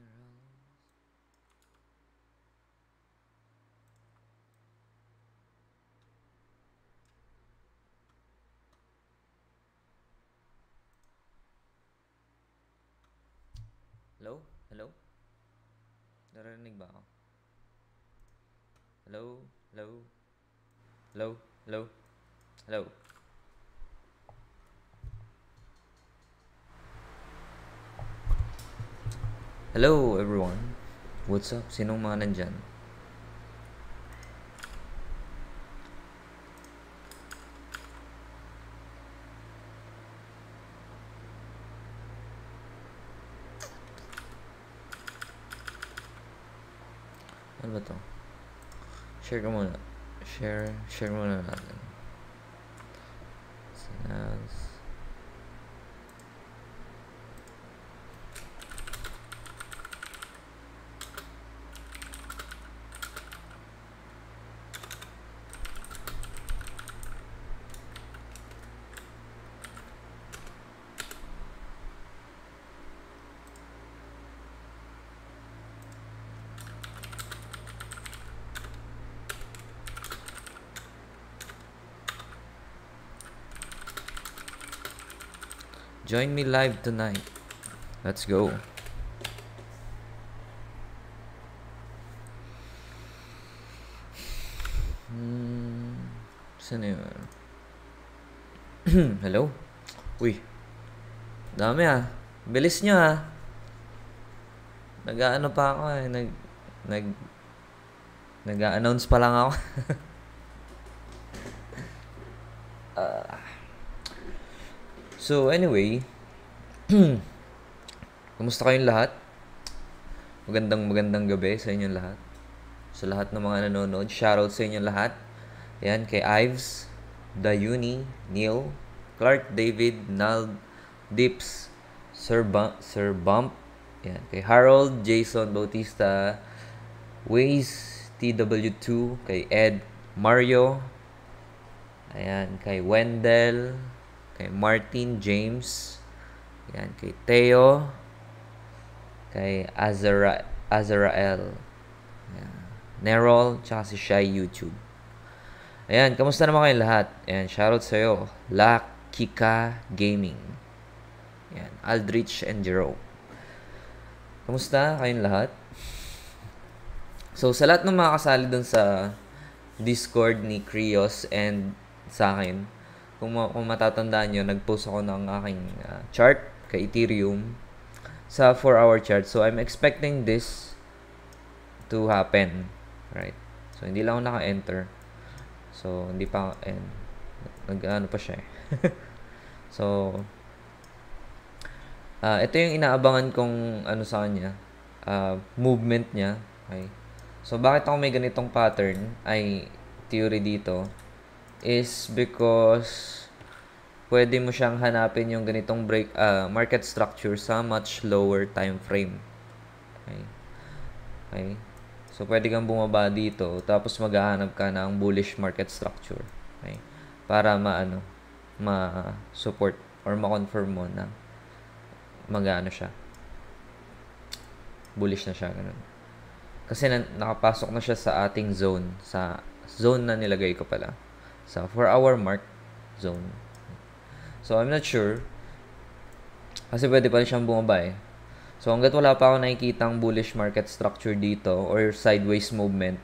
heroes. Hello? Hello? Narinig ba ako? Hello? Hello? Hello? Hello? Hello? Hello everyone, what's up? Sinong mga nandyan? Ano ba to? Share ko muna. Share, share muna natin. Join me live tonight. Let's go. Hmm, sino Hello? Uy. Dami ah. Bilis nyo ha. Ah. Nag-ano pa ako eh. Nag... Nag... Nag-announce pa lang ako. So, anyway, kumusta kayong lahat? Magandang magandang gabi sa inyong lahat. Sa lahat ng mga nanonood, shoutout sa inyong lahat. Ayan, kay Ives, Dayuni, Neil, Clark, David, Nald, Dips, Sir, Bump, Sir Bump, ayan, kay Harold, Jason, Bautista, Waze, TW2, kay Ed, Mario, ayan, kay Wendell, kay Martin James, yan, kay Teo, kay Azara, Azrael, yan, Nerol, tsaka si Shai YouTube. Ayan, kamusta naman kayo lahat? Ayan, shoutout sa'yo. Lakika Gaming. Ayan, Aldrich and Jero. Kamusta kayong lahat? So, sa lahat ng mga kasali dun sa Discord ni Krios and sa akin, kung, ma- kung matatandaan nyo, nag-post ako ng aking uh, chart kay Ethereum sa 4-hour chart. So, I'm expecting this to happen. Right? So, hindi lang ako naka-enter. So, hindi pa and eh, nag-ano pa siya eh. so, uh, ito yung inaabangan kong ano sa kanya, uh, movement niya. Okay? So, bakit ako may ganitong pattern ay theory dito is because pwede mo siyang hanapin yung ganitong break uh, market structure sa much lower time frame. Okay. Okay. So pwede kang bumaba dito tapos maghahanap ka ng bullish market structure. Okay. Para maano ma-support or ma-confirm mo na magano siya. Bullish na siya ganun. Kasi na, nakapasok na siya sa ating zone sa zone na nilagay ko pala sa for our mark zone. So I'm not sure. Kasi pwede pa rin siyang bumaba eh. So hanggat wala pa ako nakikitang bullish market structure dito or sideways movement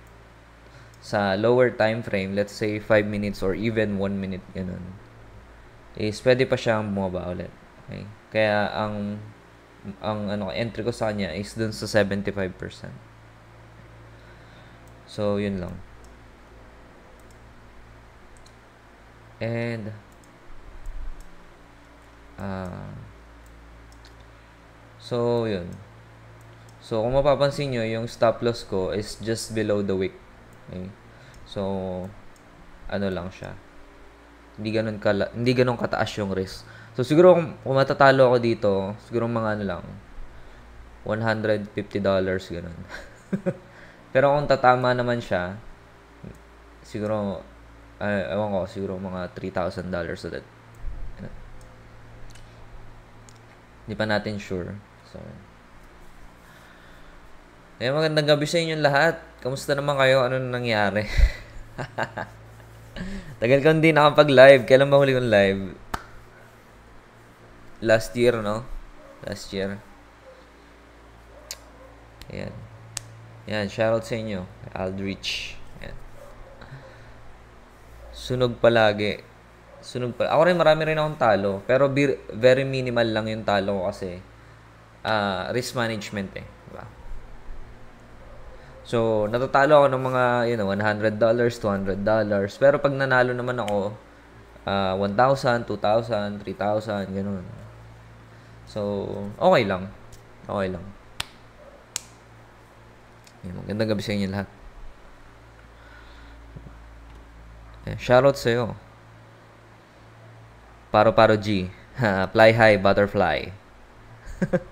sa lower time frame, let's say 5 minutes or even 1 minute ganun, is pwede pa siyang bumaba ulit. Okay? Kaya ang ang ano entry ko sa kanya is dun sa 75%. So yun lang. and uh, so yun so kung mapapansin nyo yung stop loss ko is just below the wick okay? so ano lang siya hindi ganun kala hindi ganun kataas yung risk so siguro kung, kung matatalo ako dito siguro mga ano lang 150 dollars ganun pero kung tatama naman siya siguro uh, ewan ko, siguro mga $3,000 ulit. Hindi pa natin sure. So, eh, magandang gabi sa inyong lahat. Kamusta naman kayo? Ano nangyari? Tagal ko hindi nakapag-live. Kailan ba huli kong live? Last year, no? Last year. Ayan. Ayan, shoutout sa inyo. Aldrich. Sunog palagi. Sunog pala. Ako rin marami rin akong talo. Pero bir- very minimal lang yung talo ko kasi uh, risk management eh. Diba? So, natatalo ako ng mga, you know, $100, $200. Pero pag nanalo naman ako, uh, 1,000, 2,000, 3,000, ganun. So, okay lang. Okay lang. Magandang gabi sa inyo lahat. Eh, shoutout sa'yo. Paro-paro G. Fly high, butterfly.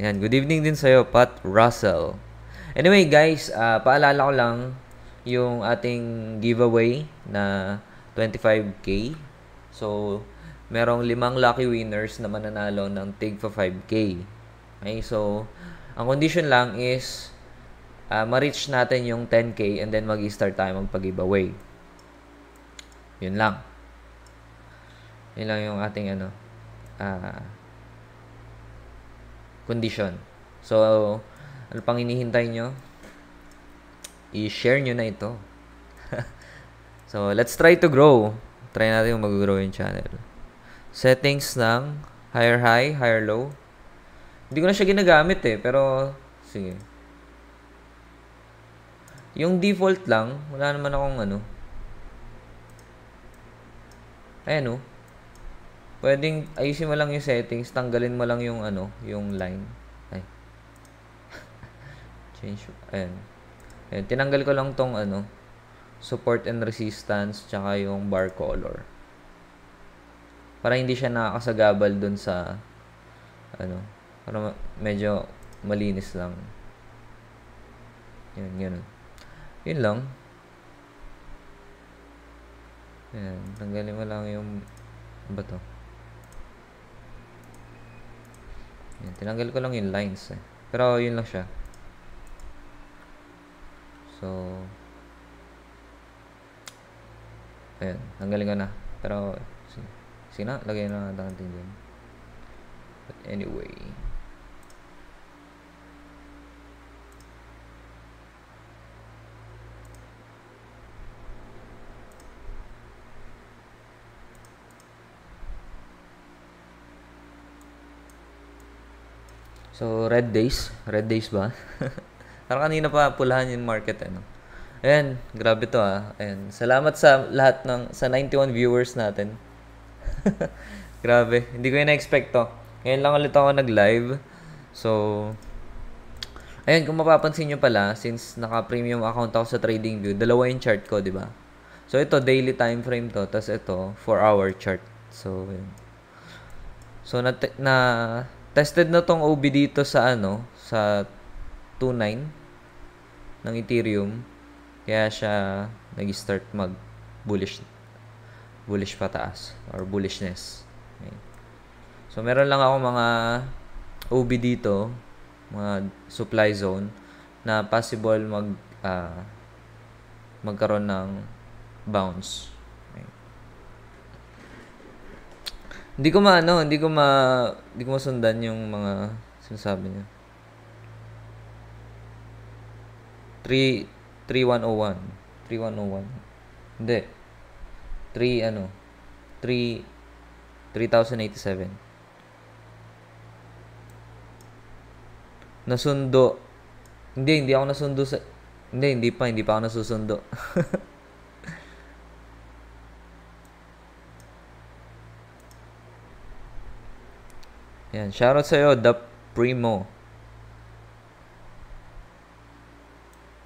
Yan, good evening din sa'yo, Pat Russell. Anyway, guys, uh, paalala ko lang yung ating giveaway na 25K. So, merong limang lucky winners na mananalo ng TIG 5K. Okay, so, ang condition lang is uh, ma-reach natin yung 10K and then mag-start tayo magpag-giveaway. Yun lang. Yun lang yung ating ano, uh, condition. So, ano pang hinihintay nyo? I-share nyo na ito. so, let's try to grow. Try natin mag-grow yung channel. Settings ng higher high, higher low. Hindi ko na siya ginagamit eh, pero sige. Yung default lang, wala naman akong ano. Ayan o. Oh. Pwedeng ayusin mo lang yung settings, tanggalin mo lang yung ano, yung line. Ay. Change. Ayan. Ayan. Tinanggal ko lang tong ano, support and resistance, tsaka yung bar color. Para hindi siya nakakasagabal dun sa ano, para medyo malinis lang. Yun, ganun. Yun lang. Ayan, tanggalin mo lang yung ano bato. yan tinanggal ko lang yung lines eh. Pero yun lang siya. So, ayan, tanggalin ko na. Pero, sina, lagay na natin dyan. But anyway, So, red days. Red days ba? Parang kanina pa pulahan yung market. Ano? Ayan, grabe to ah. Ayan. Salamat sa lahat ng, sa 91 viewers natin. grabe. Hindi ko yun na-expect to. Ngayon lang ulit ako nag-live. So, ayan, kung mapapansin nyo pala, since naka-premium account ako sa TradingView, dalawa yung chart ko, di ba? So, ito, daily time frame to. Tapos ito, 4-hour chart. So, yun. So, na, na Tested na tong OB dito sa ano, sa 2.9 ng Ethereum. Kaya siya nag-start mag bullish bullish pataas or bullishness. Okay. So meron lang ako mga OB dito, mga supply zone na possible mag uh, magkaroon ng bounce. Hindi ko maano, hindi ko ma hindi ko masundan yung mga sinasabi niya. 3 3101. 3101. Hindi. 3 ano? 3 3087. Nasundo. Hindi, hindi ako nasundo sa... Hindi, hindi pa. Hindi pa ako nasusundo. Yan, shoutout sa iyo, The Primo.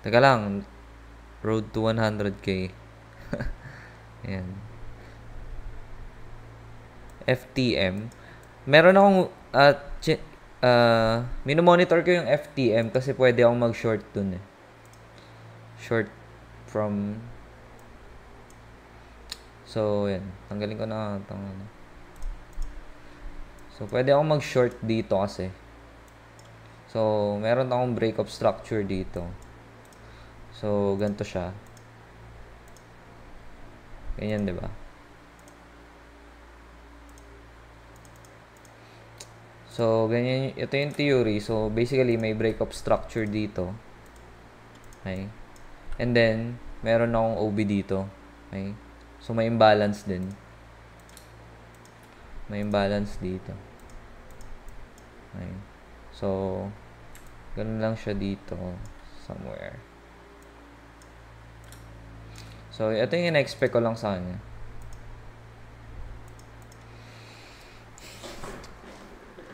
Teka lang, road to 100k. Yan. FTM. Meron akong at uh, uh, ah, minomonitor ko yung FTM kasi pwede akong mag-short dun eh. Short from So, yan. Tanggalin ko na. Tanggalin ano. na. So, pwede akong mag-short dito kasi. So, meron akong break of structure dito. So, ganito siya. Ganyan, di ba? So, ganyan. Ito yung theory. So, basically, may break of structure dito. Okay. And then, meron akong OB dito. Okay. So, may imbalance din may imbalance dito. Ayan. So, ganun lang siya dito somewhere. So, ito yung in-expect ko lang sa kanya.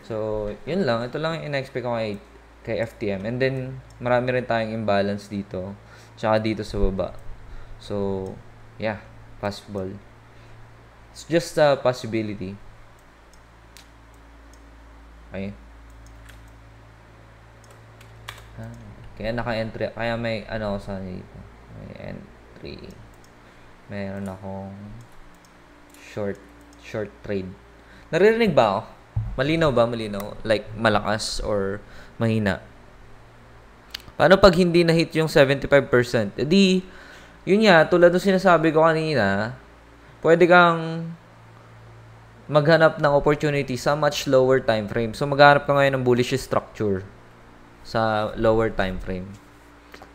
So, yun lang. Ito lang yung in-expect ko kay, kay FTM. And then, marami rin tayong imbalance dito. Tsaka dito sa baba. So, yeah. Possible. It's just a possibility. Okay? Kaya naka-entry, kaya may ano sa dito. May entry. Meron akong short short trade. Naririnig ba ako? Malinaw ba? Malinaw? Like malakas or mahina? Paano pag hindi na-hit yung 75%? Eh di, yun nga, tulad ng sinasabi ko kanina, pwede kang maghanap ng opportunity sa much lower time frame. So maghanap ka ngayon ng bullish structure sa lower time frame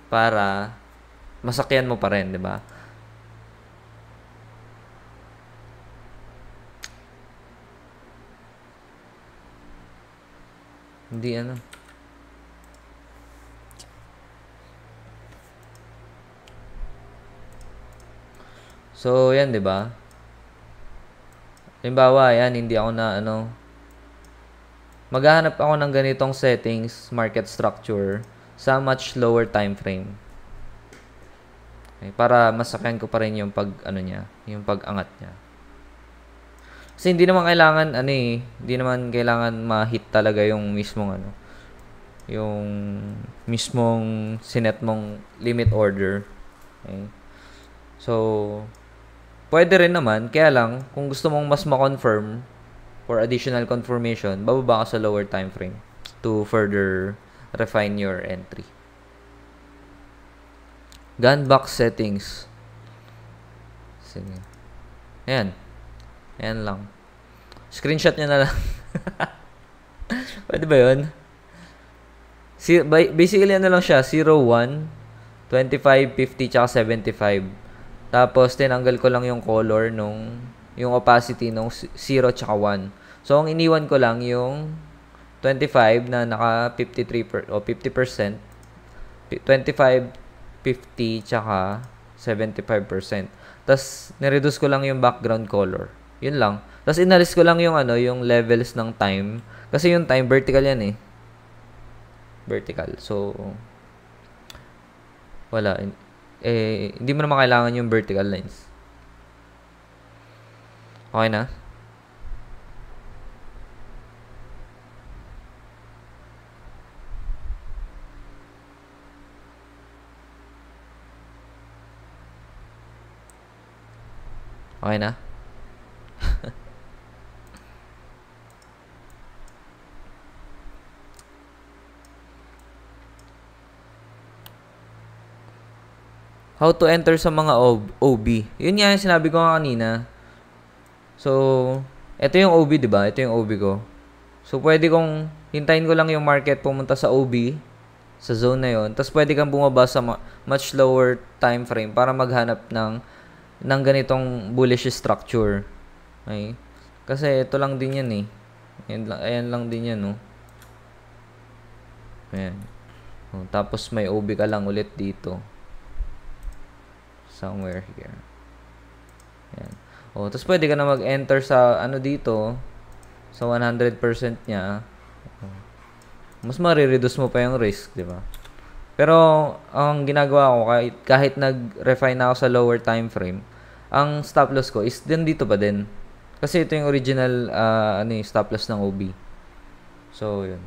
para masakyan mo pa rin, 'di ba? Hindi ano. So, yan 'di ba? Halimbawa, ayan, hindi ako na ano. Maghahanap ako ng ganitong settings, market structure, sa much lower time frame. Okay, para masakyan ko pa rin yung pag, ano niya, yung pag-angat niya. Kasi hindi naman kailangan, ano eh, hindi naman kailangan ma-hit talaga yung mismong ano, yung mismong sinet mong limit order. Okay. So, Pwede rin naman, kaya lang, kung gusto mong mas ma-confirm for additional confirmation, bababa ka sa lower time frame to further refine your entry. Gun box settings. Sige. Ayan. Ayan lang. Screenshot niya na lang. Pwede ba yun? Basically, ano lang siya? 0, 1, 25, 50, tsaka 75. Tapos, tinanggal ko lang yung color nung, yung opacity nung 0 tsaka 1. So, ang iniwan ko lang yung 25 na naka 53 per, o 50%, 25, 50, tsaka 75%. Tapos, nireduce ko lang yung background color. Yun lang. Tapos, inalis ko lang yung, ano, yung levels ng time. Kasi yung time, vertical yan eh. Vertical. So, wala eh, hindi mo naman kailangan yung vertical lines. Okay na? Okay na? how to enter sa mga OB. Yun nga yung sinabi ko kanina. So, ito yung OB, di ba? Ito yung OB ko. So, pwede kong hintayin ko lang yung market pumunta sa OB sa zone na yon. Tapos pwede kang bumaba sa much lower time frame para maghanap ng ng ganitong bullish structure. Okay? Kasi ito lang din yan eh. Ayan lang, ayan lang din yan, no? Oh. Ayan. Oh, tapos may OB ka lang ulit dito somewhere here. Ayan. O, oh, tapos pwede ka na mag-enter sa ano dito, sa 100% niya. Mas marireduce mo pa yung risk, di ba? Pero, ang ginagawa ko, kahit, kahit nag-refine ako sa lower time frame, ang stop loss ko is din dito pa din. Kasi ito yung original uh, ano yung eh, stop loss ng OB. So, yun.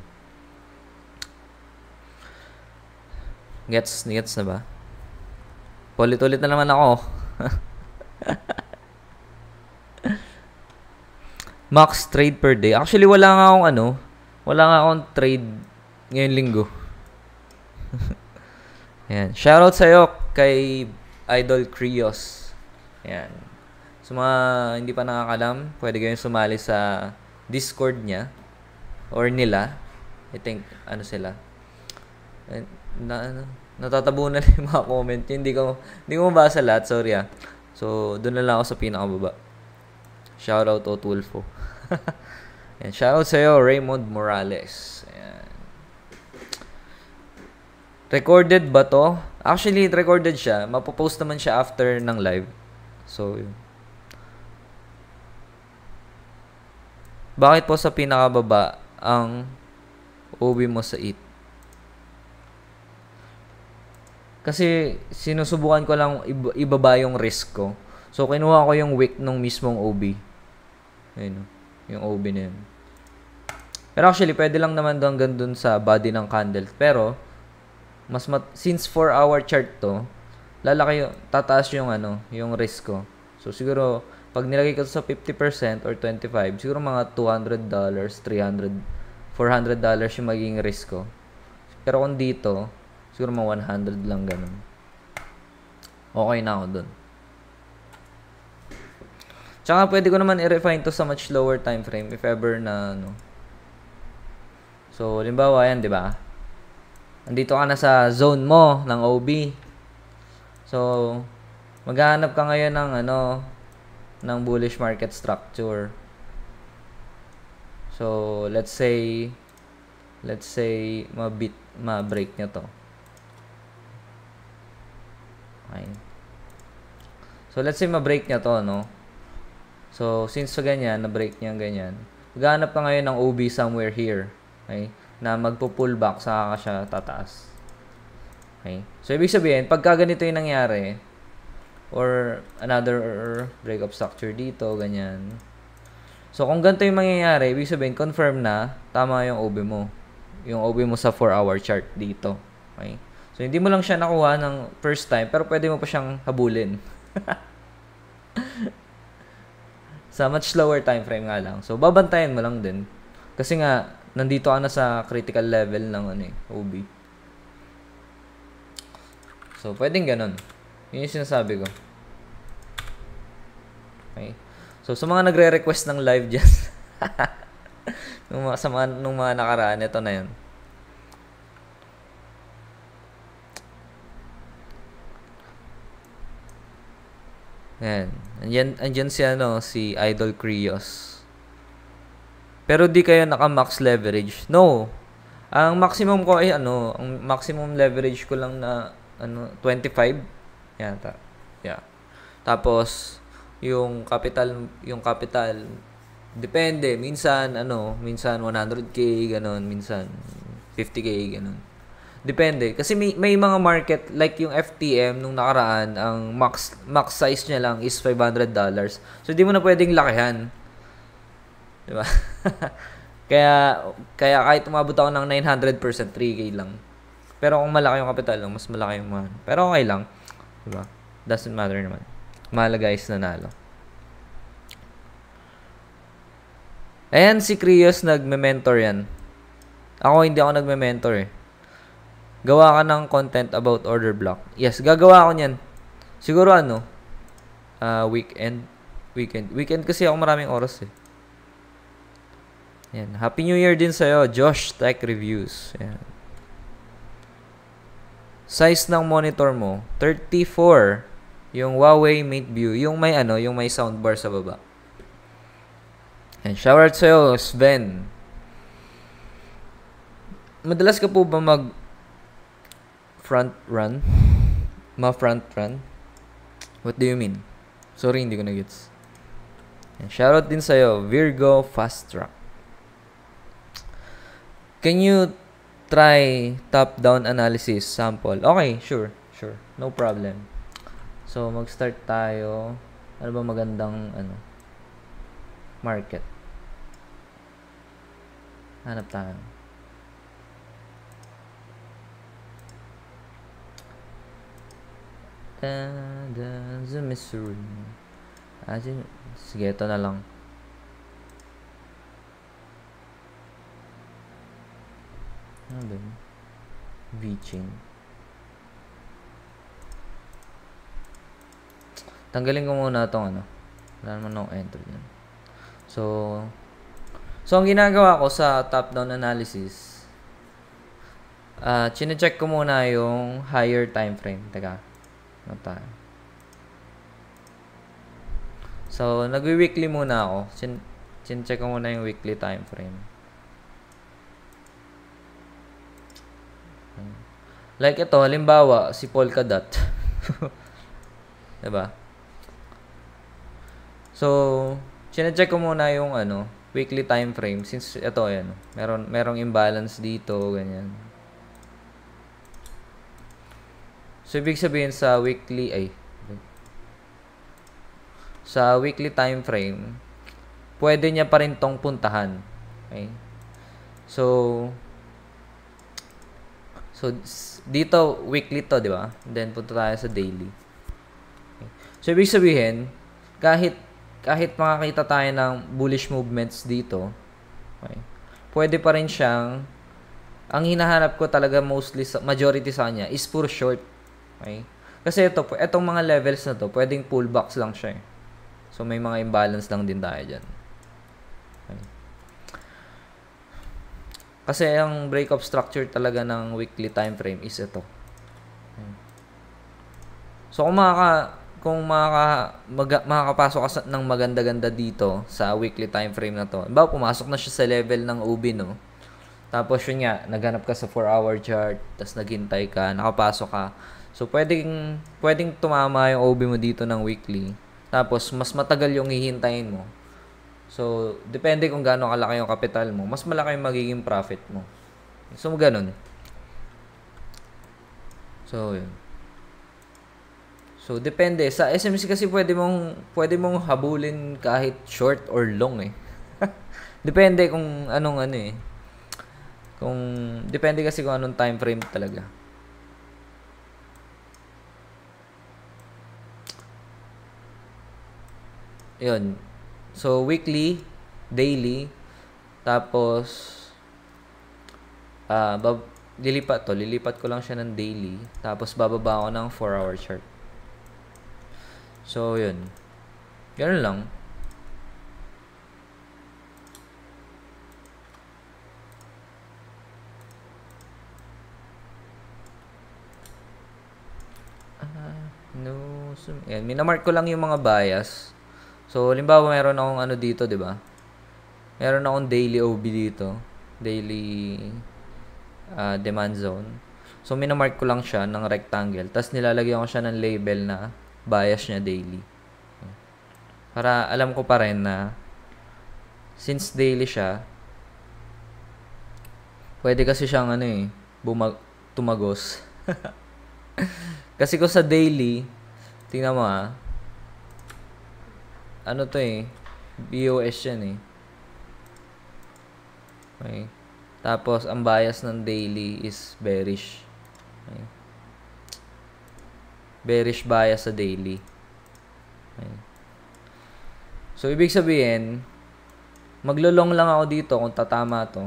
Gets, gets na ba? Paulit-ulit na naman ako. Max trade per day. Actually, wala nga akong ano. Wala nga akong trade ngayong linggo. Ayan. Shoutout sa'yo kay Idol Krios. Ayan. Sa so, mga hindi pa nakakalam, pwede kayong sumali sa Discord niya or nila. I think, ano sila. Na, ano, natatabunan na yung mga comment Hindi ko, hindi ko mabasa lahat. Sorry ah. So, doon na lang ako sa pinakababa. Shoutout o Tulfo. Ayan, shoutout sa'yo, Raymond Morales. Ayan. Recorded ba to? Actually, recorded siya. Mapopost naman siya after ng live. So, yun. Bakit po sa pinakababa ang uwi mo sa it? Kasi sinusubukan ko lang ibaba yung risk ko. So, kinuha ko yung week nung mismong OB. Ayun, yung OB na yun. Pero actually, pwede lang naman doon hanggang dun sa body ng candle. Pero, mas mat since 4 hour chart to, lalaki yung, tataas yung ano, yung risk ko. So, siguro, pag nilagay ko sa 50% or 25, siguro mga $200, $300, $400 yung magiging risk ko. Pero kung dito, Siguro mga 100 lang ganun. Okay na ako dun. Tsaka pwede ko naman i-refine to sa much lower time frame if ever na ano. So, limbawa yan, di ba? Andito ka na sa zone mo ng OB. So, maghahanap ka ngayon ng ano, ng bullish market structure. So, let's say, let's say, ma mabit, ma-break niya to. So, let's say ma-break niya to, no? So, since so ganyan, na-break niya ganyan, maghanap ka ngayon ng OB somewhere here. Okay? Na magpo-pull back, saka ka siya tataas. Okay? So, ibig sabihin, pagka ganito yung nangyari, or another break of structure dito, ganyan. So, kung ganito yung mangyayari, ibig sabihin, confirm na, tama yung OB mo. Yung OB mo sa 4-hour chart dito. Okay? So, hindi mo lang siya nakuha ng first time, pero pwede mo pa siyang habulin. sa much slower time frame nga lang. So, babantayan mo lang din. Kasi nga, nandito ka na sa critical level ng ano eh, OB. So, pwedeng ganun. Yun yung sinasabi ko. Okay. So, sa mga nagre-request ng live dyan, nung, mga, sa mga, nung mga nakaraan, ito na yun. Ayan. Andyan, andyan si, ano, si Idol Krios. Pero di kayo naka-max leverage. No. Ang maximum ko ay ano, ang maximum leverage ko lang na ano, 25. Yan ta. Yeah. Tapos yung capital yung capital depende minsan ano minsan 100k ganun minsan 50k ganun Depende. Kasi may, may mga market, like yung FTM, nung nakaraan, ang max, max size niya lang is $500. So, hindi mo na pwedeng lakihan. Di ba? kaya, kaya kahit umabot ako ng 900%, 3K lang. Pero kung malaki yung capital, mas malaki yung man. Pero okay lang. Di ba? Doesn't matter naman. Mahalaga is nanalo. Ayan, si Krios nagme-mentor yan. Ako hindi ako nagme-mentor eh gawa ka ng content about order block. Yes, gagawa ako niyan. Siguro ano, uh, weekend. Weekend. Weekend kasi ako maraming oras eh. Yan. Happy New Year din sa'yo, Josh Tech Reviews. Yan. Size ng monitor mo, 34. Yung Huawei MateView. Yung may ano, yung may soundbar sa baba. Yan. Shoutout sa'yo, Sven. Madalas ka po ba mag front run? Ma front run? What do you mean? Sorry, hindi ko na-gets. Shoutout din sa'yo, Virgo Fast Track. Can you try top-down analysis sample? Okay, sure, sure. No problem. So, mag-start tayo. Ano ba magandang, ano, market? Hanap tayo. And there's a mystery. As in, sige, ito na lang. Ano ba yun? Reaching. Tanggalin ko muna itong ano. Wala naman akong enter dyan. So, so ang ginagawa ko sa top-down analysis, ah uh, chinecheck ko muna yung higher time frame. Teka na ano tayo. So, nagwi-weekly muna ako. Chin check ko muna yung weekly time frame. Hmm. Like ito, halimbawa, si Polkadot. diba? So, chine-check ko muna yung ano, weekly time frame since ito ayan, meron merong imbalance dito, ganyan. So, ibig sabihin sa weekly, ay, sa weekly time frame, pwede niya pa rin tong puntahan. Okay? So, so, dito, weekly to, di ba? Then, punta tayo sa daily. Okay. So, ibig sabihin, kahit, kahit makakita tayo ng bullish movements dito, okay, pwede pa rin siyang, ang hinahanap ko talaga mostly, sa, majority sa kanya, is for short. Okay? Kasi ito, itong mga levels na to, pwedeng pullbacks lang siya eh. So, may mga imbalance lang din tayo dyan. Okay. Kasi ang break-up structure talaga ng weekly time frame is ito. Okay. So, kung makaka kung makaka, mag, makakapasok ka ng maganda-ganda dito sa weekly time frame na to. Ba, pumasok na siya sa level ng OB, no? Tapos yun nga, naghanap ka sa 4-hour chart, tapos naghintay ka, nakapasok ka. So, pwedeng, pwedeng tumama yung OB mo dito ng weekly. Tapos, mas matagal yung hihintayin mo. So, depende kung gaano kalaki yung capital mo. Mas malaki yung magiging profit mo. So, ganun. So, yun. So, depende. Sa SMC kasi pwede mong, pwede mong habulin kahit short or long eh. depende kung anong ano eh. Kung, depende kasi kung anong time frame talaga. Yun. So, weekly, daily, tapos, ah, uh, lilipat to. Lilipat ko lang siya ng daily. Tapos, bababa ako ng 4-hour chart. So, yun. Ganun lang. Uh, no. sum- yan. Minamark ko lang yung mga bias. So, limbawa, meron akong ano dito, di ba? Meron akong daily OB dito. Daily uh, demand zone. So, minamark ko lang siya ng rectangle. Tapos, nilalagyan ko siya ng label na bias niya daily. Para alam ko pa rin na since daily siya, pwede kasi siyang ano eh, bumag tumagos. kasi ko sa daily, tingnan mo ah, ano to eh, BOS yan eh. Okay. Tapos, ang bias ng daily is bearish. Okay. Bearish bias sa daily. Okay. So, ibig sabihin, maglolong lang ako dito kung tatama to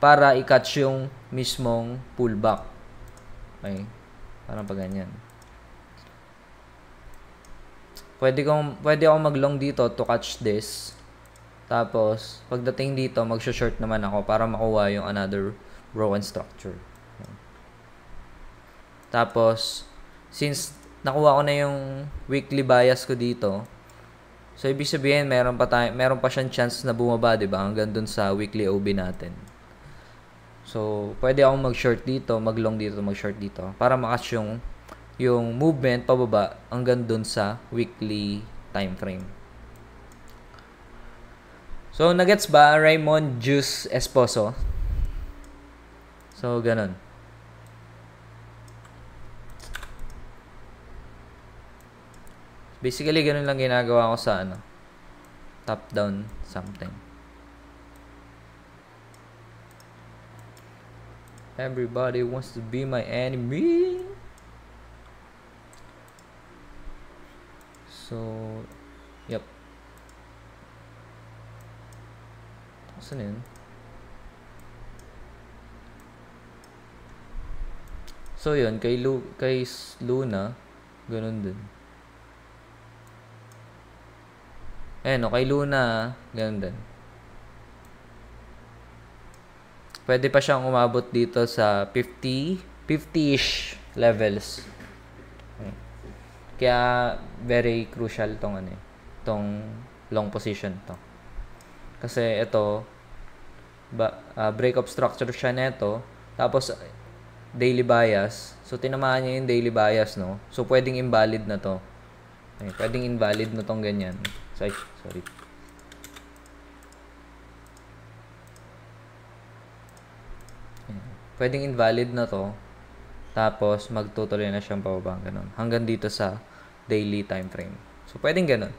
para i-catch yung mismong pullback. Okay. Parang pa ganyan. Pwede, kong, pwede ako maglong dito to catch this. Tapos, pagdating dito, mag-short naman ako para makuha yung another row and structure. Tapos, since nakuha ko na yung weekly bias ko dito, so ibig sabihin, meron pa, tayo, meron pa siyang chance na bumaba, di ba? Hanggang doon sa weekly OB natin. So, pwede akong mag-short dito, mag-long dito, mag-short dito, para makatch yung yung movement pababa hanggang dun sa weekly time frame. So, nagets ba Raymond Juice Esposo? So, ganun. Basically, ganun lang ginagawa ko sa ano, top-down something. Everybody wants to be my enemy. So, yep. Toss it in. So, yun. Kay, Lu kay Luna, ganun din. Ayan, no, oh, kay Luna, ganun din. Pwede pa siyang umabot dito sa 50, 50-ish levels. Ayan. Kaya very crucial tong ano eh, tong long position to. Kasi ito ba, uh, break up structure siya nito. Tapos ah, daily bias. So tinamaan niya yung daily bias no. So pwedeng invalid na to. Ay, pwedeng invalid na tong ganyan. Sorry, sorry. Pwedeng invalid na to tapos, magtutuloy na siyang bababa Ganun. Hanggang dito sa daily time frame. So, pwedeng ganun.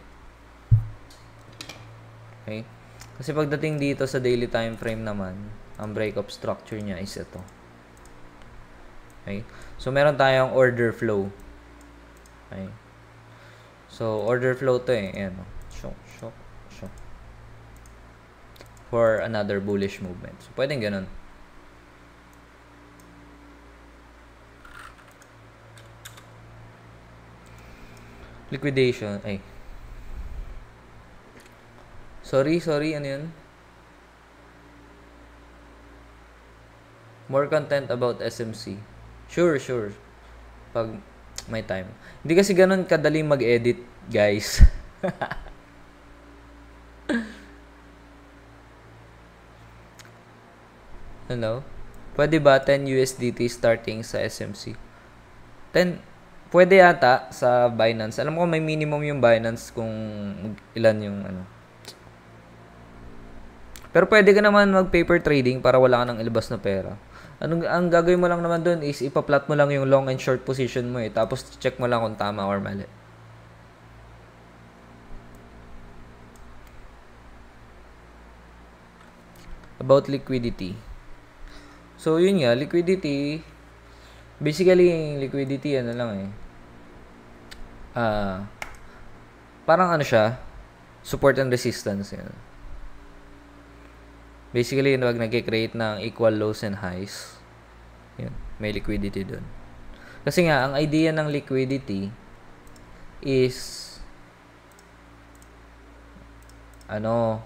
Okay? Kasi pagdating dito sa daily time frame naman, ang breakup structure niya is ito. Okay? So, meron tayong order flow. Okay? So, order flow to eh. Ayan. Oh. Shock, shock, shock. For another bullish movement. So, pwedeng ganun. liquidation, ay. Sorry, sorry, ano yun? More content about SMC. Sure, sure. Pag may time. Hindi kasi ganun kadaling mag-edit, guys. Hello? Pwede ba 10 USDT starting sa SMC? 10 Pwede yata sa Binance. Alam ko may minimum yung Binance kung ilan yung ano. Pero pwede ka naman mag paper trading para wala ka ng ilabas na pera. Anong, ang gagawin mo lang naman doon is ipa-plot mo lang yung long and short position mo eh. Tapos check mo lang kung tama or mali. About liquidity. So yun nga, liquidity Basically, yung liquidity, ano lang eh. Ah, uh, parang ano siya, support and resistance yun. Basically, yung wag nag-create ng equal lows and highs. Yun, may liquidity dun. Kasi nga, ang idea ng liquidity is ano,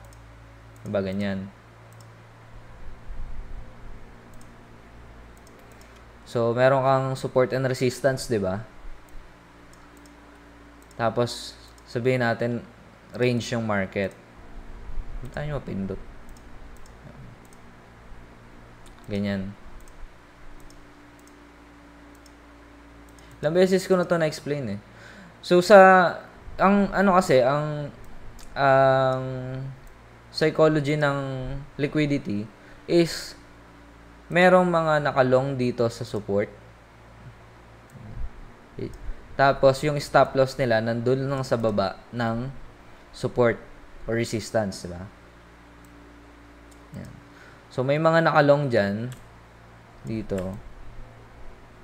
ba ganyan. So, meron kang support and resistance, di ba? Tapos, sabihin natin, range yung market. Ano tayo mapindot. Ganyan. Ilang beses ko na to na-explain eh. So, sa, ang, ano kasi, ang, ang, psychology ng liquidity is merong mga nakalong dito sa support. Tapos, yung stop loss nila, nandun lang sa baba ng support or resistance, di ba? So, may mga nakalong diyan Dito.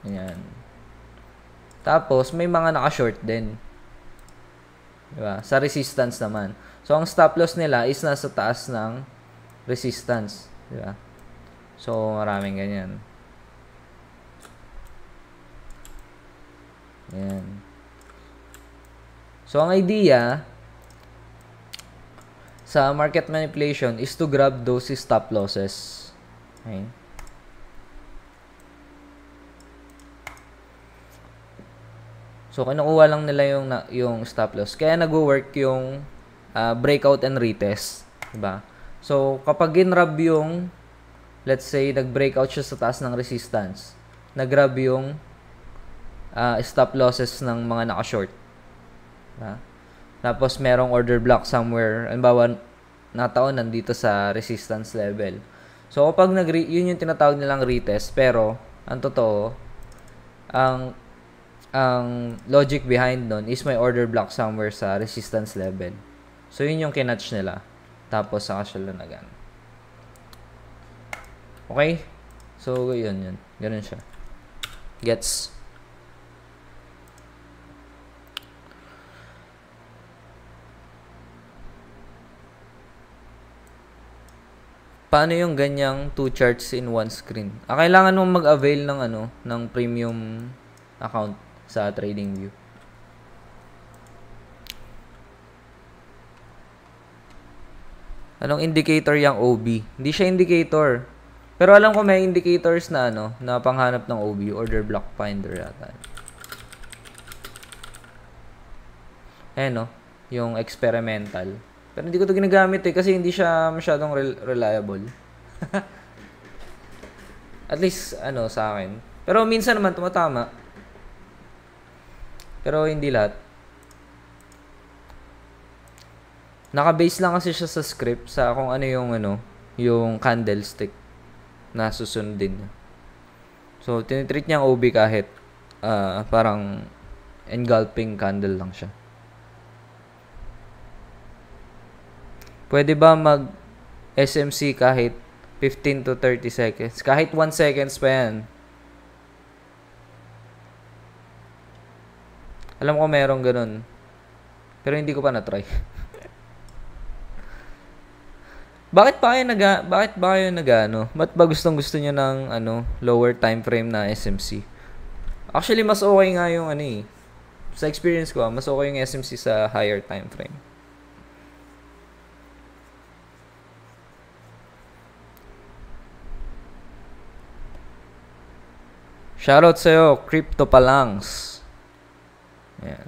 Ayan. Tapos, may mga naka-short din. Di ba? Sa resistance naman. So, ang stop loss nila is nasa taas ng resistance. di ba? So, maraming ganyan. Ayan. So, ang idea sa market manipulation is to grab those stop losses. Okay. So, kinukuha lang nila yung, yung stop loss. Kaya nag-work yung uh, breakout and retest. Diba? So, kapag in yung let's say nag-breakout siya sa taas ng resistance, nag-grab yung uh, stop losses ng mga naka-short. Ha? Ah. Tapos merong order block somewhere, halimbawa nataon nandito sa resistance level. So kapag nag yun yung tinatawag nilang retest pero ang totoo ang ang logic behind nun is may order block somewhere sa resistance level. So yun yung kinatch nila. Tapos saka sila nagano. Okay? So, yun, yun. Ganun siya. Gets. Paano yung ganyang two charts in one screen? Ah, kailangan mong mag-avail ng ano, ng premium account sa TradingView. Anong indicator yung OB? Hindi siya indicator. Pero alam ko may indicators na ano, na panghanap ng OB, order block finder yata. Eh no, yung experimental. Pero hindi ko 'to ginagamit eh kasi hindi siya masyadong rel- reliable. At least ano sa akin. Pero minsan naman tumatama. Pero hindi lahat. Naka-base lang kasi siya sa script sa kung ano yung ano, yung candlestick na susundin niya. So, tinitreat niya ang OB kahit uh, parang engulfing candle lang siya. Pwede ba mag SMC kahit 15 to 30 seconds? Kahit 1 seconds pa yan. Alam ko merong ganun. Pero hindi ko pa na-try. Bakit ba kayo nag bakit ba kayo nagano? Ba't ba gustong gusto niya ng ano, lower time frame na SMC? Actually, mas okay nga yung ano eh. Sa experience ko, ah, mas okay yung SMC sa higher time frame. Shoutout sa'yo, Crypto Palangs. Ayan.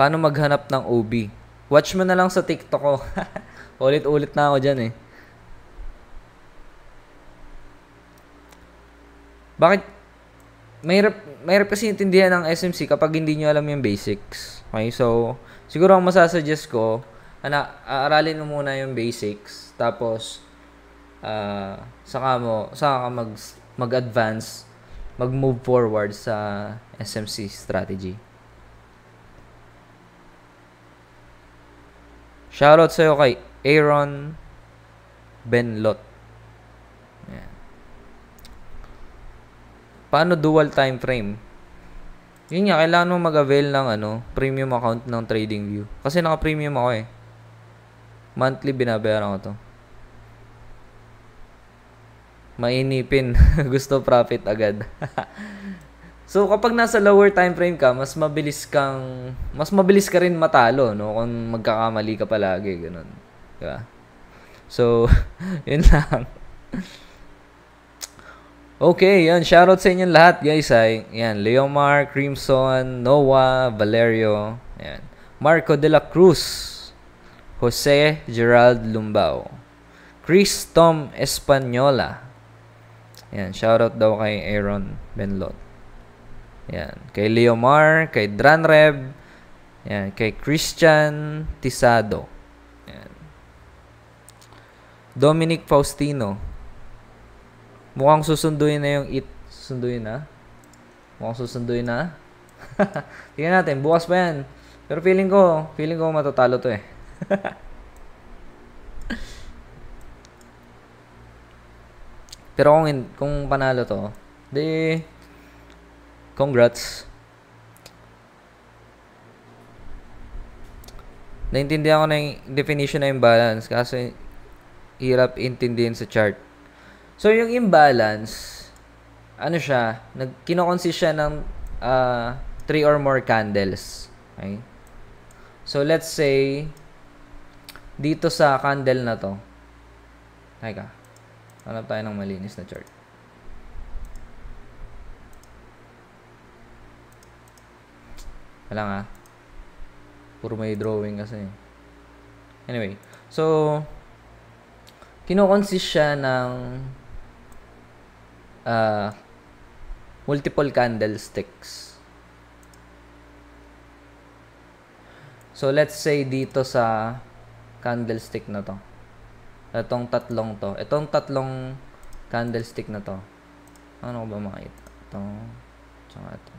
Paano maghanap ng OB? Watch mo na lang sa TikTok ko. Ulit-ulit na ako dyan eh. Bakit? Mahirap, mahirap kasi intindihan ng SMC kapag hindi nyo alam yung basics. Okay, so, siguro ang masasuggest ko, ana, aaralin mo muna yung basics, tapos, uh, saka mo, saka ka mag, mag-advance, mag-move forward sa SMC strategy. Shoutout sa'yo kay Aaron Benlot. Ayan. Paano dual time frame? Yun nga, kailangan mo mag-avail ng ano, premium account ng TradingView. Kasi naka-premium ako eh. Monthly binabayaran ko to. Mainipin. Gusto profit agad. So kapag nasa lower time frame ka, mas mabilis kang mas mabilis ka rin matalo no kung magkakamali ka palagi ganun. Di ba? So, yun lang. Okay, yan. Shoutout sa inyong lahat, guys. Ay, yan. Leomar, Crimson, Noah, Valerio, yan. Marco de la Cruz, Jose Gerald Lumbao, Chris Tom Espanola. Yan. Shoutout daw kay Aaron Benlot. Yan. Kay Leomar, kay Dranreb, yan. kay Christian Tisado. Yan. Dominic Faustino. Mukhang susunduin na yung it. Susunduin na? Mukhang susunduin na? Tingnan natin. Bukas pa yan. Pero feeling ko, feeling ko matatalo to eh. Pero kung, kung panalo to, di Congrats! Naintindihan ko na yung definition na imbalance kaso hirap intindihin sa chart. So, yung imbalance, ano siya, nag, kinokonsist siya ng uh, three or more candles. Okay? So, let's say, dito sa candle na to, teka, hanap tayo ng malinis na chart. Wala nga. Puro may drawing kasi. Anyway. So, kinoconsist siya ng uh, multiple candlesticks. So, let's say dito sa candlestick na to. Itong tatlong to. Itong tatlong candlestick na to. Ano ba makita? Ito. Tsaka ito.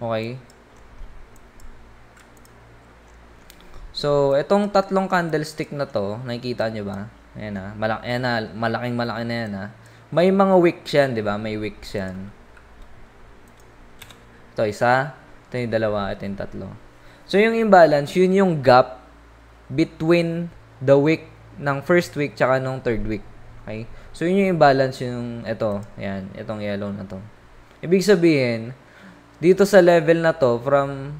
Okay? So, itong tatlong candlestick na to, nakikita nyo ba? Ayan na, ah. malaki, ayan na, ah. malaking malaki na yan ha. Ah. May mga wicks yan, di ba? May wicks yan. Ito, isa. Ito yung dalawa, ito yung tatlo. So, yung imbalance, yun yung gap between the wick ng first wick tsaka nung third wick. Okay? So, yun yung imbalance yung ito. Ayan, itong yellow na to. Ibig sabihin, dito sa level na to from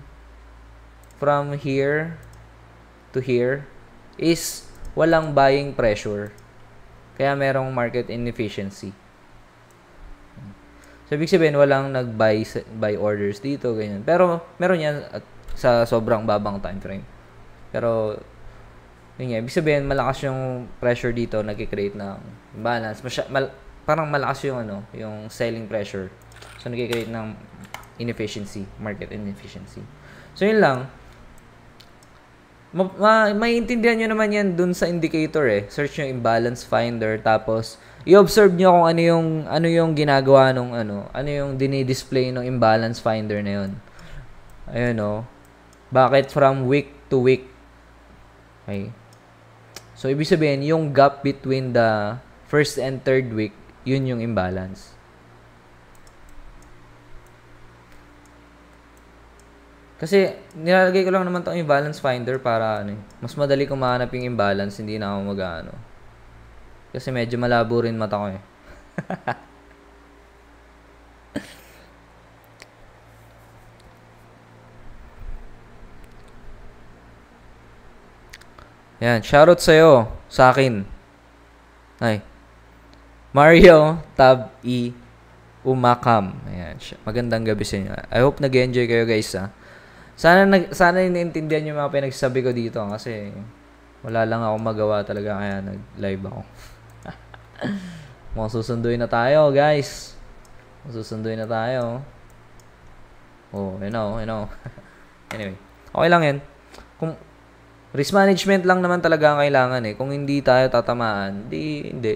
from here to here is walang buying pressure. Kaya merong market inefficiency. So, ibig sabihin, walang nag-buy buy orders dito, ganyan. Pero, meron yan at, sa sobrang babang time frame. Pero, yun nga, ibig sabihin, malakas yung pressure dito, nag-create ng balance. Masya, mal, parang malakas yung, ano, yung selling pressure. So, nag-create ng inefficiency, market inefficiency. So yun lang. Ma- ma- maiintindihan nyo naman yan dun sa indicator eh. Search nyo imbalance finder tapos i-observe nyo kung ano yung ano yung ginagawa nung ano, ano yung dinidisplay ng imbalance finder na yun. Ayun oh. Bakit from week to week? Okay. So ibig sabihin yung gap between the first and third week, yun yung imbalance. Kasi nilalagay ko lang naman tong imbalance finder para ano, eh, mas madali kong mahanap yung imbalance, hindi na ako mag-ano. Kasi medyo malabo rin mata ko eh. Yan, shoutout sa'yo, sa akin. Ay. Mario Tab E Umakam. Ayan, magandang gabi sa inyo. I hope nag-enjoy kayo guys ah. Sana nag sana iniintindihan niyo mga pinagsasabi ko dito kasi wala lang ako magawa talaga kaya nag-live ako. Mga na tayo, guys. Susunduin na tayo. Oh, you know, you know. anyway, okay lang yan. Kung risk management lang naman talaga ang kailangan eh. Kung hindi tayo tatamaan, di hindi.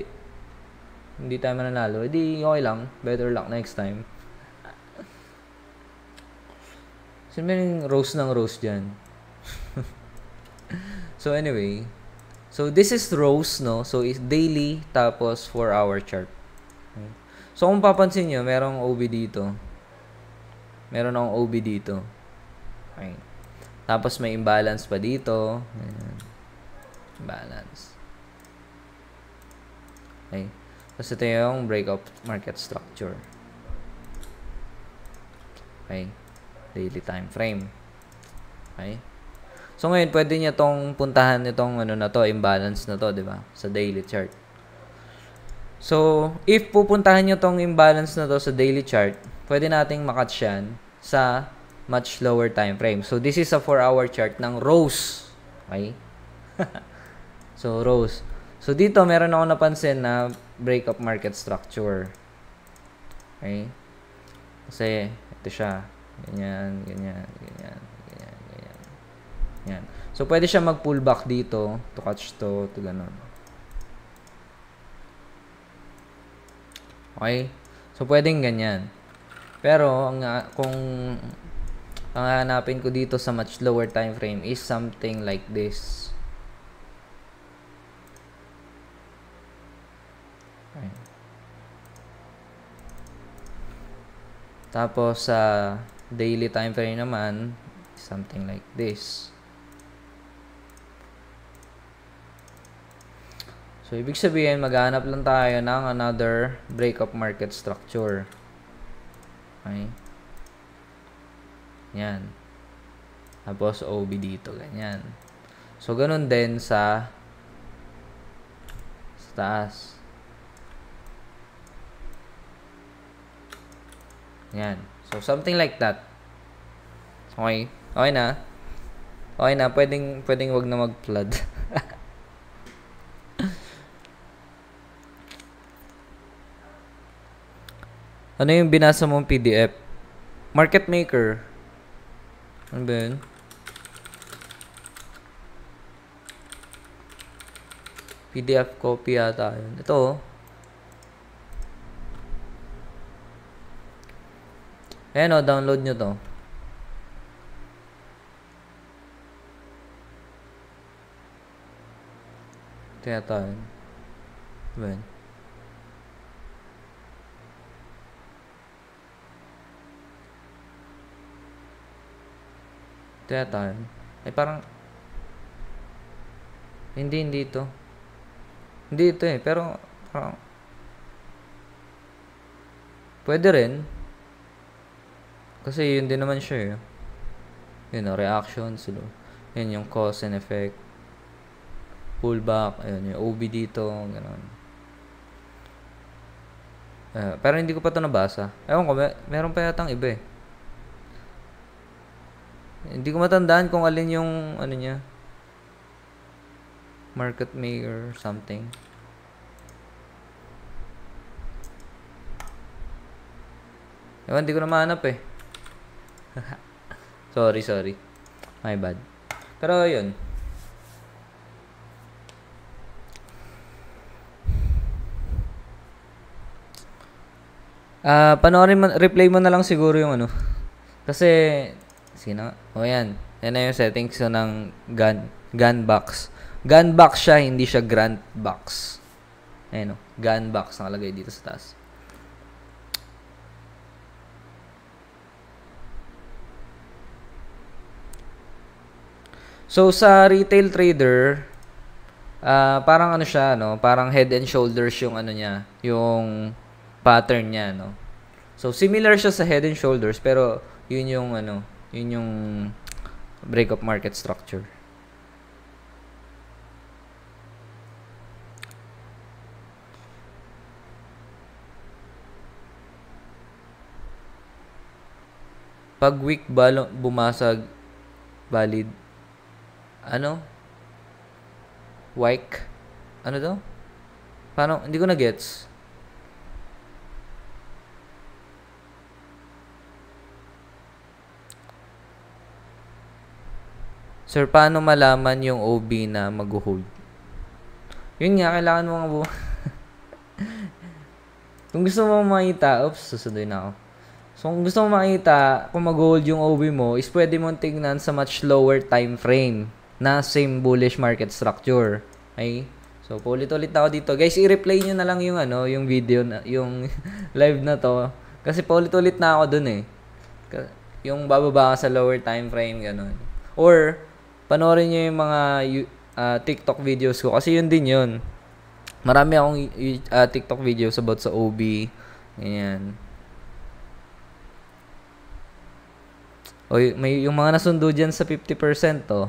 Hindi tayo mananalo. Di okay lang. Better luck next time. Sino rose ng rose dyan? so, anyway. So, this is rose, no? So, it's daily, tapos 4-hour chart. So, kung papansin nyo, merong OB dito. Meron akong OB dito. Okay. Tapos, may imbalance pa dito. Ayan. Imbalance. Okay. Tapos, ito yung breakout market structure. Okay daily time frame. Okay? So ngayon, pwede niya tong puntahan itong ano na to, imbalance na to, 'di ba? Sa daily chart. So, if pupuntahan niyo tong imbalance na to sa daily chart, pwede nating makatch yan sa much lower time frame. So, this is a 4-hour chart ng rose. Okay? so, rose. So, dito meron ako napansin na break up market structure. Okay? Kasi, ito siya. Ganyan, ganyan, ganyan, ganyan, ganyan. Yan. So, pwede siya mag-pull back dito to catch to, to ganun. Okay? So, pwedeng ganyan. Pero, ang, ah, kung ang hanapin ko dito sa much lower time frame is something like this. Okay. Tapos, sa uh, daily time frame naman something like this so ibig sabihin maghanap lang tayo ng another breakup market structure okay yan tapos OB dito ganyan so ganun din sa sa taas yan So, something like that. Okay? Okay na? Okay na. Pwedeng, pwedeng wag na mag-flood. ano yung binasa mong PDF? Market Maker. Ano ba yun? PDF copy yata yun. Ito oh. Ayan o, download nyo to. Ito yata yun. Diba yun? Ito yata yun. Ay parang... Hindi, hindi ito. Hindi ito eh, pero parang... Pwede rin. Kasi yun din naman siya eh. Yun, oh, know, reactions. Yun, yung cause and effect. Pullback. Ayun, yung OB dito. Ganun. Uh, pero hindi ko pa ito nabasa. Ewan ko, may, meron pa yatang iba eh. Hindi ko matandaan kung alin yung ano niya. Market maker something. Ewan, hindi ko na mahanap eh. sorry, sorry. My bad. Pero yun. Ah, uh, panoorin mo, replay mo na lang siguro yung ano. Kasi sino? na. O oh, yan. Yan na yung settings na ng gun gun box. Gun box siya, hindi siya grant box. Ayun oh. gun box nakalagay dito sa taas. So sa retail trader, uh, parang ano siya, no? Parang head and shoulders yung ano niya, yung pattern niya, no? So similar siya sa head and shoulders pero yun yung ano, yun yung breakup market structure. Pag weak balong bumasag valid ano? Wike? Ano daw? Paano? Hindi ko na gets. Sir, paano malaman yung OB na mag-hold? Yun nga, kailangan mo nga bu... kung gusto mo makita, oops, susunduin na ako. So, kung gusto mo makita, kung mag-hold yung OB mo, is pwede mong tingnan sa much lower time frame na same bullish market structure. Okay? So, paulit-ulit na ako dito. Guys, i-replay nyo na lang yung, ano, yung video, na, yung live na to. Kasi paulit-ulit na ako dun eh. Yung bababa sa lower time frame, ganun. Or, panoorin nyo yung mga uh, TikTok videos ko. Kasi yun din yun. Marami akong uh, TikTok videos about sa OB. Ganyan. O, may, yung mga nasundo dyan sa 50% to. Oh.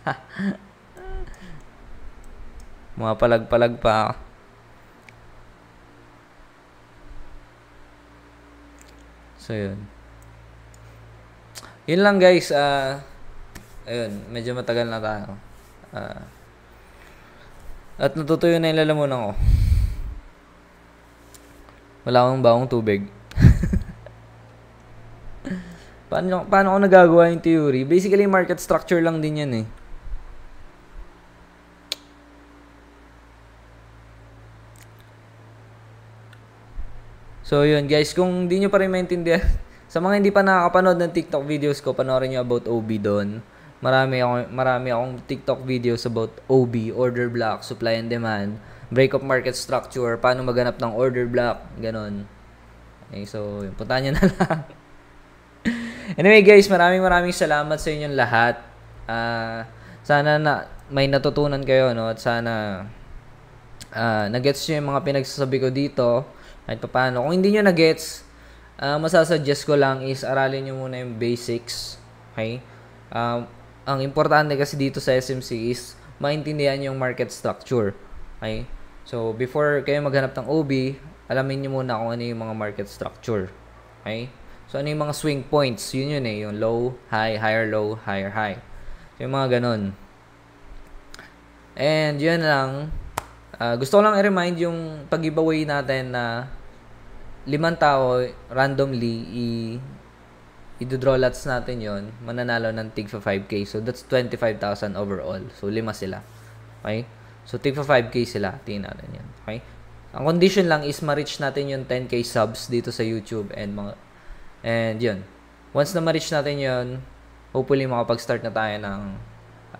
Mga palag-palag pa ako. So, yun. Yun lang guys. Uh, ayun, medyo matagal na tayo. Uh, at natutuyo na yung lalamunan ko. Wala akong bawang tubig. paano, paano ko nagagawa yung theory? Basically, market structure lang din yan eh. So yun guys, kung hindi nyo pa rin maintindihan, sa mga hindi pa nakakapanood ng TikTok videos ko, panoorin nyo about OB doon. Marami ako, marami akong TikTok videos about OB, order block, supply and demand, break up market structure, paano maganap ng order block, ganun. Okay, so yun, punta nyo na lang. anyway guys, maraming maraming salamat sa inyong lahat. Uh, sana na may natutunan kayo no at sana uh, nag-gets niyo yung mga pinagsasabi ko dito kahit paano. Kung hindi nyo na-gets, uh, masasuggest ko lang is aralin nyo muna yung basics. Okay? Um, ang importante kasi dito sa SMC is maintindihan yung market structure. Okay? So, before kayo maghanap ng OB, alamin nyo muna kung ano yung mga market structure. Okay? So, ano yung mga swing points? Yun yun eh. Yung low, high, higher, low, higher, high. So, yung mga ganun. And, yun lang. Uh, gusto ko lang i-remind yung pag-giveaway natin na limang tao randomly i i-draw lots natin yon mananalo ng tig for 5k so that's 25,000 overall so lima sila okay so tig for 5k sila tingin natin yan okay ang condition lang is ma-reach natin yung 10k subs dito sa YouTube and mga and yun once na ma-reach natin yon hopefully makapag-start na tayo ng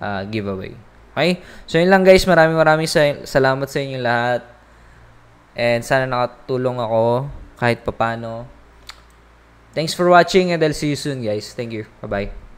uh, giveaway okay so yun lang guys maraming maraming sa salamat sa inyo lahat and sana nakatulong ako kahit papano. Thanks for watching and I'll see you soon guys. Thank you. Bye-bye.